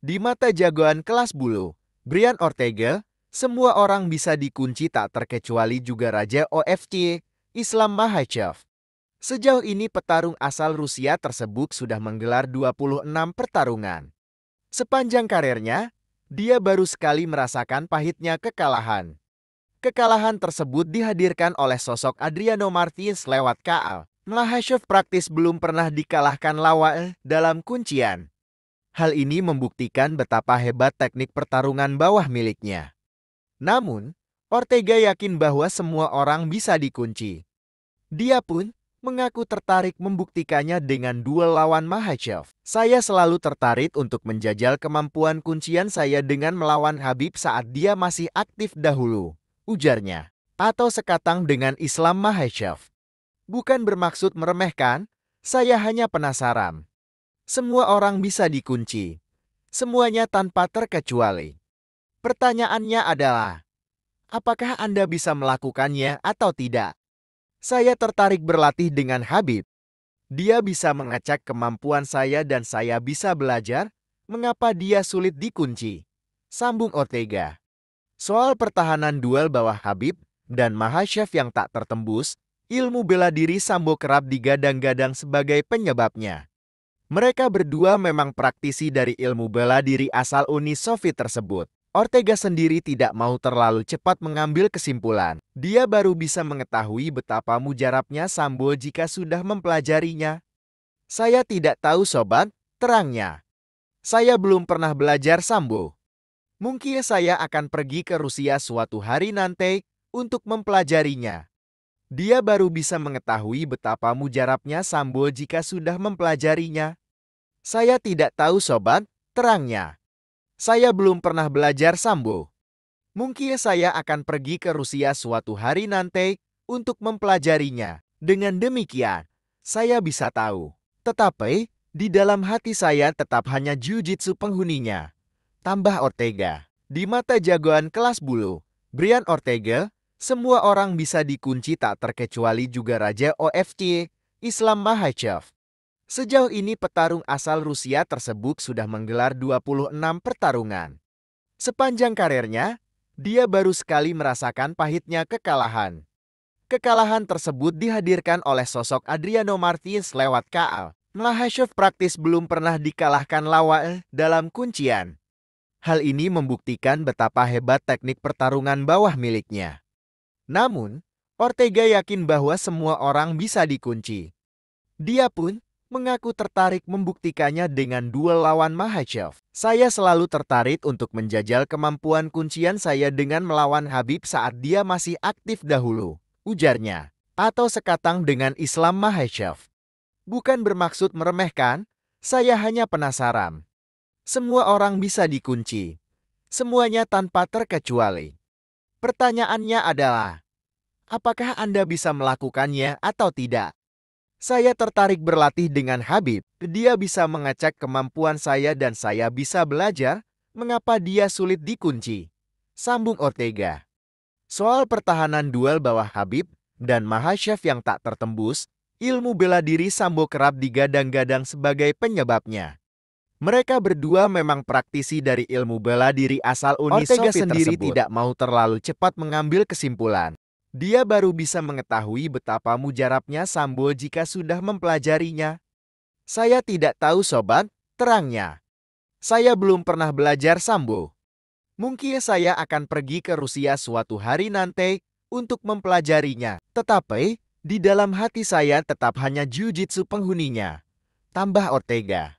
Di mata jagoan kelas bulu, Brian Ortega, semua orang bisa dikunci tak terkecuali juga Raja OFC, Islam Mahachev. Sejauh ini petarung asal Rusia tersebut sudah menggelar 26 pertarungan. Sepanjang karirnya, dia baru sekali merasakan pahitnya kekalahan. Kekalahan tersebut dihadirkan oleh sosok Adriano Martins lewat KAL. Mlahashev praktis belum pernah dikalahkan lawan eh, dalam kuncian. Hal ini membuktikan betapa hebat teknik pertarungan bawah miliknya. Namun, Ortega yakin bahwa semua orang bisa dikunci. Dia pun mengaku tertarik membuktikannya dengan duel lawan Mahachev. Saya selalu tertarik untuk menjajal kemampuan kuncian saya dengan melawan Habib saat dia masih aktif dahulu, ujarnya. Atau sekatang dengan Islam Mahachev bukan bermaksud meremehkan, saya hanya penasaran. Semua orang bisa dikunci. Semuanya tanpa terkecuali. Pertanyaannya adalah, apakah Anda bisa melakukannya atau tidak? Saya tertarik berlatih dengan Habib. Dia bisa mengacak kemampuan saya dan saya bisa belajar mengapa dia sulit dikunci. Sambung Ortega. Soal pertahanan duel bawah Habib dan Mahashef yang tak tertembus, ilmu bela diri Sambo kerap digadang-gadang sebagai penyebabnya. Mereka berdua memang praktisi dari ilmu bela diri asal Uni Soviet tersebut. Ortega sendiri tidak mau terlalu cepat mengambil kesimpulan. Dia baru bisa mengetahui betapa mujarabnya Sambo jika sudah mempelajarinya. Saya tidak tahu sobat, terangnya. Saya belum pernah belajar Sambo. Mungkin saya akan pergi ke Rusia suatu hari nanti untuk mempelajarinya. Dia baru bisa mengetahui betapa mujarabnya sambo jika sudah mempelajarinya. Saya tidak tahu sobat, terangnya. Saya belum pernah belajar Sambo. Mungkin saya akan pergi ke Rusia suatu hari nanti untuk mempelajarinya. Dengan demikian, saya bisa tahu. Tetapi, di dalam hati saya tetap hanya jiu-jitsu penghuninya. Tambah Ortega. Di mata jagoan kelas bulu, Brian Ortega, semua orang bisa dikunci tak terkecuali juga Raja OFC, Islam Mahachev. Sejauh ini petarung asal Rusia tersebut sudah menggelar 26 pertarungan. Sepanjang karirnya, dia baru sekali merasakan pahitnya kekalahan. Kekalahan tersebut dihadirkan oleh sosok Adriano Martins lewat KL. Mahachev praktis belum pernah dikalahkan lawan e dalam kuncian. Hal ini membuktikan betapa hebat teknik pertarungan bawah miliknya. Namun, Ortega yakin bahwa semua orang bisa dikunci. Dia pun mengaku tertarik membuktikannya dengan duel lawan Mahachev. Saya selalu tertarik untuk menjajal kemampuan kuncian saya dengan melawan Habib saat dia masih aktif dahulu, ujarnya, atau sekatang dengan Islam Mahachev. Bukan bermaksud meremehkan, saya hanya penasaran. Semua orang bisa dikunci. Semuanya tanpa terkecuali. Pertanyaannya adalah, apakah Anda bisa melakukannya atau tidak? Saya tertarik berlatih dengan Habib. Dia bisa mengecek kemampuan saya dan saya bisa belajar mengapa dia sulit dikunci. Sambung Ortega. Soal pertahanan duel bawah Habib dan Mahashev yang tak tertembus, ilmu bela diri Sambo kerap digadang-gadang sebagai penyebabnya. Mereka berdua memang praktisi dari ilmu bela diri asal Uni Ortega Soviet sendiri tersebut. tidak mau terlalu cepat mengambil kesimpulan. Dia baru bisa mengetahui betapa mujarabnya Sambo jika sudah mempelajarinya. Saya tidak tahu sobat, terangnya. Saya belum pernah belajar Sambo. Mungkin saya akan pergi ke Rusia suatu hari nanti untuk mempelajarinya. Tetapi, di dalam hati saya tetap hanya jiu-jitsu penghuninya. Tambah Ortega.